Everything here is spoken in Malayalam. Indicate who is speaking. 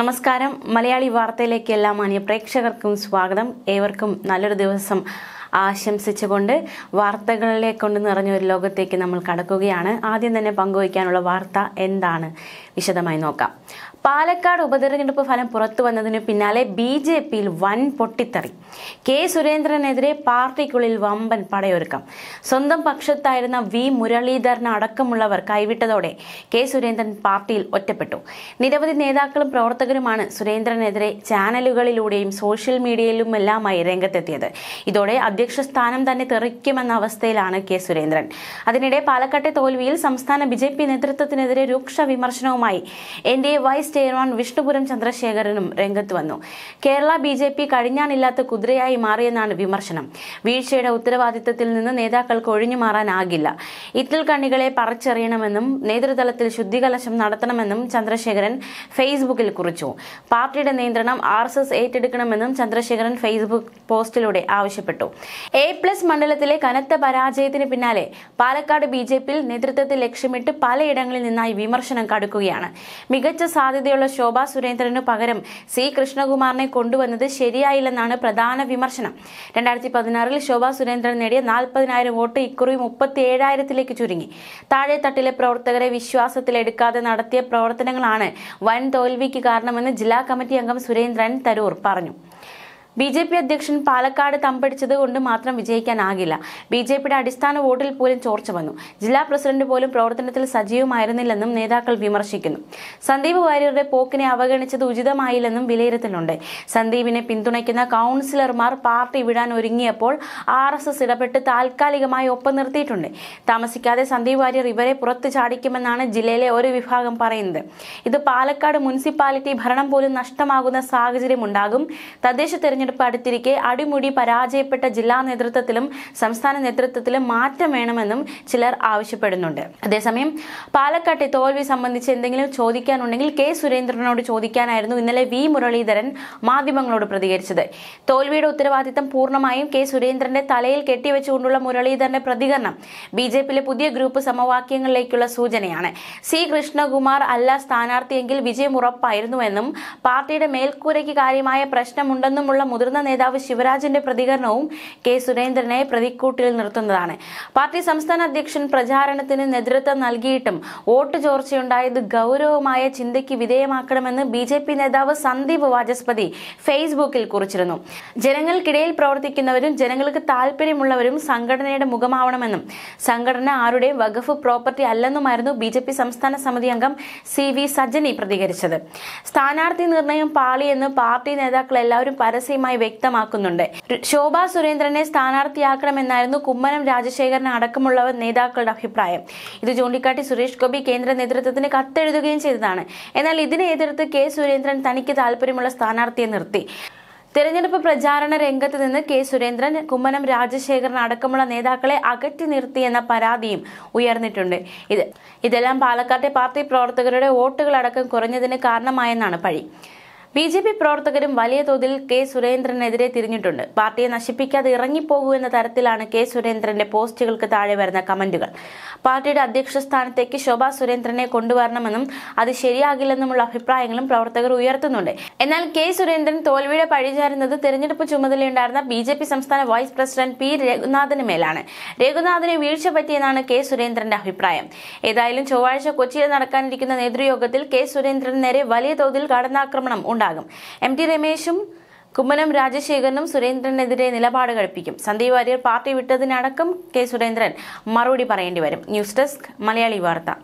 Speaker 1: നമസ്കാരം മലയാളി വാർത്തയിലേക്ക് എല്ലാ മാന്യ പ്രേക്ഷകർക്കും സ്വാഗതം ഏവർക്കും നല്ലൊരു ദിവസം ആശംസിച്ചുകൊണ്ട് കൊണ്ട് നിറഞ്ഞ ഒരു ലോകത്തേക്ക് നമ്മൾ കടക്കുകയാണ് ആദ്യം തന്നെ പങ്കുവയ്ക്കാനുള്ള വാർത്ത എന്താണ് വിശദമായി നോക്കാം പാലക്കാട് ഉപതെരഞ്ഞെടുപ്പ് ഫലം പുറത്തു വന്നതിന് പിന്നാലെ ബി ജെ പിയിൽ വൻ പൊട്ടിത്തെറി കെ സുരേന്ദ്രനെതിരെ പാർട്ടിക്കുള്ളിൽ വമ്പൻ പടയൊരുക്കം സ്വന്തം പക്ഷത്തായിരുന്ന വി മുരളീധരൻ അടക്കമുള്ളവർ കൈവിട്ടതോടെ കെ സുരേന്ദ്രൻ പാർട്ടിയിൽ ഒറ്റപ്പെട്ടു നിരവധി നേതാക്കളും പ്രവർത്തകരുമാണ് സുരേന്ദ്രനെതിരെ ചാനലുകളിലൂടെയും സോഷ്യൽ മീഡിയയിലുമെല്ലാമായി രംഗത്തെത്തിയത് ഇതോടെ അധ്യക്ഷ സ്ഥാനം തന്നെ തെറിക്കുമെന്ന അവസ്ഥയിലാണ് കെ സുരേന്ദ്രൻ അതിനിടെ പാലക്കാട്ടെ തോൽവിയിൽ സംസ്ഥാന ബി നേതൃത്വത്തിനെതിരെ രൂക്ഷ വിമർശനവുമായി N D A vice vice chairman Vishnupuram ചന്ദ്രശേഖരനും രംഗത്ത് വന്നു കേരള ബി ജെ പി കഴിഞ്ഞാണില്ലാത്ത കുതിരയായി മാറിയെന്നാണ് വിമർശനം വീഴ്ചയുടെ ഉത്തരവാദിത്തത്തിൽ നിന്ന് നേതാക്കൾക്ക് ഒഴിഞ്ഞു മാറാനാകില്ല ഇത്തിൽ കണ്ണികളെ പറിച്ചെറിയണമെന്നും നേതൃതലത്തിൽ ശുദ്ധികലശം നടത്തണമെന്നും ചന്ദ്രശേഖരൻ ഫേസ്ബുക്കിൽ കുറിച്ചു പാർട്ടിയുടെ നിയന്ത്രണം ആർ എസ് എസ് ഏറ്റെടുക്കണമെന്നും ചന്ദ്രശേഖരൻ ഫേസ്ബുക്ക് പോസ്റ്റിലൂടെ ആവശ്യപ്പെട്ടു എ പ്ലസ് മണ്ഡലത്തിലെ കനത്ത പരാജയത്തിന് പിന്നാലെ പാലക്കാട് ബി ജെ പിയിൽ നേതൃത്വത്തിൽ ലക്ഷ്യമിട്ട് പലയിടങ്ങളിൽ നിന്നായി വിമർശനം കടുക്കുകയാണ് മികച്ച സാധ്യത സാധ്യതയുള്ള ശോഭ സുരേന്ദ്രനു പകരം സി കൃഷ്ണകുമാറിനെ കൊണ്ടുവന്നത് ശരിയായില്ലെന്നാണ് പ്രധാന വിമർശനം രണ്ടായിരത്തി പതിനാറിൽ ശോഭ സുരേന്ദ്രൻ നേടിയ നാൽപ്പതിനായിരം വോട്ട് ഇക്കുറി മുപ്പത്തി ഏഴായിരത്തിലേക്ക് ചുരുങ്ങി താഴെത്തട്ടിലെ പ്രവർത്തകരെ വിശ്വാസത്തിലെടുക്കാതെ നടത്തിയ പ്രവർത്തനങ്ങളാണ് വൻ തോൽവിക്ക് കാരണമെന്ന് ജില്ലാ കമ്മിറ്റി അംഗം സുരേന്ദ്രൻ തരൂർ പറഞ്ഞു ബി ജെ പി അധ്യക്ഷൻ പാലക്കാട് തമ്പടിച്ചത് കൊണ്ട് മാത്രം വിജയിക്കാനാകില്ല ബി ജെ പിയുടെ അടിസ്ഥാന വോട്ടിൽ പോലും ചോർച്ച വന്നു ജില്ലാ പ്രസിഡന്റ് പോലും പ്രവർത്തനത്തിൽ സജീവമായിരുന്നില്ലെന്നും നേതാക്കൾ വിമർശിക്കുന്നു സന്ദീപ് വാര്യരുടെ പോക്കിനെ അവഗണിച്ചത് ഉചിതമായില്ലെന്നും വിലയിരുത്തലുണ്ട് സന്ദീപിനെ പിന്തുണയ്ക്കുന്ന കൗൺസിലർമാർ പാർട്ടി വിടാൻ ഒരുങ്ങിയപ്പോൾ ആർ എസ് എസ് ഇടപെട്ട് താൽക്കാലികമായി ഒപ്പം നിർത്തിയിട്ടുണ്ട് താമസിക്കാതെ സന്ദീപ് വാര്യർ ഇവരെ പുറത്തു ചാടിക്കുമെന്നാണ് ജില്ലയിലെ ഒരു വിഭാഗം പറയുന്നത് ഇത് പാലക്കാട് മുനിസിപ്പാലിറ്റി ഭരണം പോലും നഷ്ടമാകുന്ന സാഹചര്യമുണ്ടാകും തദ്ദേശ തെരഞ്ഞെടുപ്പ് തെരഞ്ഞെടുപ്പ് അടുത്തിരിക്കെ അടിമുടി പരാജയപ്പെട്ട ജില്ലാ നേതൃത്വത്തിലും സംസ്ഥാന നേതൃത്വത്തിലും മാറ്റം വേണമെന്നും ചിലർ ആവശ്യപ്പെടുന്നുണ്ട് അതേസമയം പാലക്കാട്ടെ തോൽവി സംബന്ധിച്ച് എന്തെങ്കിലും ചോദിക്കാനുണ്ടെങ്കിൽ കെ സുരേന്ദ്രനോട് ചോദിക്കാനായിരുന്നു ഇന്നലെ വി മുരളീധരൻ മാധ്യമങ്ങളോട് പ്രതികരിച്ചത് തോൽവിയുടെ ഉത്തരവാദിത്തം പൂർണ്ണമായും കെ സുരേന്ദ്രന്റെ തലയിൽ കെട്ടിവെച്ചുകൊണ്ടുള്ള മുരളീധരന്റെ പ്രതികരണം ബി ജെ പിയിലെ പുതിയ ഗ്രൂപ്പ് സമവാക്യങ്ങളിലേക്കുള്ള സൂചനയാണ് സി കൃഷ്ണകുമാർ അല്ല സ്ഥാനാർത്ഥിയെങ്കിൽ വിജയം ഉറപ്പായിരുന്നുവെന്നും പാർട്ടിയുടെ മേൽക്കൂരയ്ക്ക് കാര്യമായ പ്രശ്നമുണ്ടെന്നുമുള്ള മുതിർന്ന നേതാവ് ശിവരാജന്റെ പ്രതികരണവും കെ സുരേന്ദ്രനെ പ്രതിക്കൂട്ടിൽ നിർത്തുന്നതാണ് പാർട്ടി സംസ്ഥാന അധ്യക്ഷൻ പ്രചാരണത്തിന് നേതൃത്വം നൽകിയിട്ടും വോട്ട് ചോർച്ചയുണ്ടായത് ഗൗരവമായ ചിന്തയ്ക്ക് വിധേയമാക്കണമെന്ന് ബി ജെ പി നേതാവ് സന്ദീപ് വാചസ്പതി ഫേസ്ബുക്കിൽ കുറിച്ചിരുന്നു ജനങ്ങൾക്കിടയിൽ പ്രവർത്തിക്കുന്നവരും ജനങ്ങൾക്ക് താല്പര്യമുള്ളവരും സംഘടനയുടെ മുഖമാവണമെന്നും സംഘടന ആരുടെയും വഖഫ് പ്രോപ്പർട്ടി അല്ലെന്നുമായിരുന്നു ബി ജെ പി സംസ്ഥാന സമിതി അംഗം സി വി സജ്ജനി പ്രതികരിച്ചത് സ്ഥാനാർത്ഥി നിർണയം പാളിയെന്ന് പാർട്ടി നേതാക്കൾ എല്ലാവരും പരസ്യമായി കൃത്യമായി വ്യക്തമാക്കുന്നുണ്ട് ശോഭാ സുരേന്ദ്രനെ സ്ഥാനാർത്ഥിയാക്കണമെന്നായിരുന്നു കുമ്മനം രാജശേഖരൻ അടക്കമുള്ളവർ നേതാക്കളുടെ അഭിപ്രായം ഇത് ചൂണ്ടിക്കാട്ടി സുരേഷ് ഗോപി കേന്ദ്ര നേതൃത്വത്തിന് കത്തെഴുതുകയും ചെയ്തതാണ് എന്നാൽ ഇതിനെ എതിർത്ത് കെ സുരേന്ദ്രൻ തനിക്ക് താല്പര്യമുള്ള സ്ഥാനാർത്ഥിയെ നിർത്തി തെരഞ്ഞെടുപ്പ് പ്രചാരണ രംഗത്ത് നിന്ന് കെ സുരേന്ദ്രൻ കുമ്മനം രാജശേഖരൻ അടക്കമുള്ള നേതാക്കളെ അകറ്റി നിർത്തിയെന്ന പരാതിയും ഉയർന്നിട്ടുണ്ട് ഇത് ഇതെല്ലാം പാലക്കാട്ടെ പാർട്ടി പ്രവർത്തകരുടെ വോട്ടുകളടക്കം കുറഞ്ഞതിന് കാരണമായെന്നാണ് പഴി ബി ജെ പി പ്രവർത്തകരും വലിയ തോതിൽ കെ സുരേന്ദ്രനെതിരെ തിരിഞ്ഞിട്ടുണ്ട് പാർട്ടിയെ നശിപ്പിക്കാതെ ഇറങ്ങിപ്പോകൂ എന്ന തരത്തിലാണ് കെ സുരേന്ദ്രന്റെ പോസ്റ്റുകൾക്ക് താഴെ വരുന്ന കമന്റുകൾ പാർട്ടിയുടെ അധ്യക്ഷ സ്ഥാനത്തേക്ക് ശോഭാ സുരേന്ദ്രനെ കൊണ്ടുവരണമെന്നും അത് ശരിയാകില്ലെന്നുമുള്ള അഭിപ്രായങ്ങളും പ്രവർത്തകർ ഉയർത്തുന്നുണ്ട് എന്നാൽ കെ സുരേന്ദ്രൻ തോൽവിയുടെ പഴിചാരുന്നത് തെരഞ്ഞെടുപ്പ് ചുമതലയുണ്ടായിരുന്ന ബി ജെ പി സംസ്ഥാന വൈസ് പ്രസിഡന്റ് പി രഘുനാഥന് മേലാണ് രഘുനാഥന് വീഴ്ച പറ്റിയെന്നാണ് കെ സുരേന്ദ്രന്റെ അഭിപ്രായം ഏതായാലും ചൊവ്വാഴ്ച കൊച്ചിയിൽ നടക്കാനിരിക്കുന്ന നേതൃയോഗത്തിൽ കെ സുരേന്ദ്രന് നേരെ വലിയ തോതിൽ കടന്നാക്രമണം ഉണ്ടായി ഉണ്ടാകും എം ടി രമേശും കുമ്മനം രാജശേഖരനും സുരേന്ദ്രനെതിരെ നിലപാട് കഴിപ്പിക്കും സന്ദീപ് വാര്യർ പാർട്ടി വിട്ടതിനടക്കം കെ സുരേന്ദ്രൻ മറുപടി പറയേണ്ടി വരും ന്യൂസ് ഡെസ്ക് മലയാളി വാർത്ത